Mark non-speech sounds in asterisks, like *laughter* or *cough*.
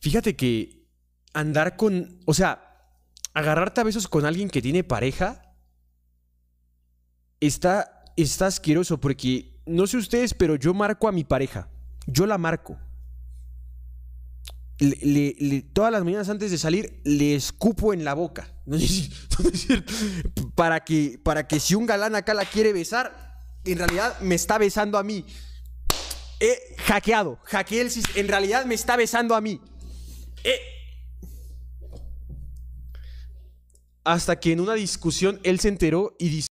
Fíjate que andar con, o sea, agarrarte a besos con alguien que tiene pareja está, está asqueroso porque, no sé ustedes, pero yo marco a mi pareja. Yo la marco. todas las mañanas antes de salir le escupo en la boca. *laughs* para, que, para que si un galán acá la quiere besar, en realidad me está besando a mí. He hackeado, hackeé el En realidad me está besando a mí. Eh. Hasta que en una discusión él se enteró y dice...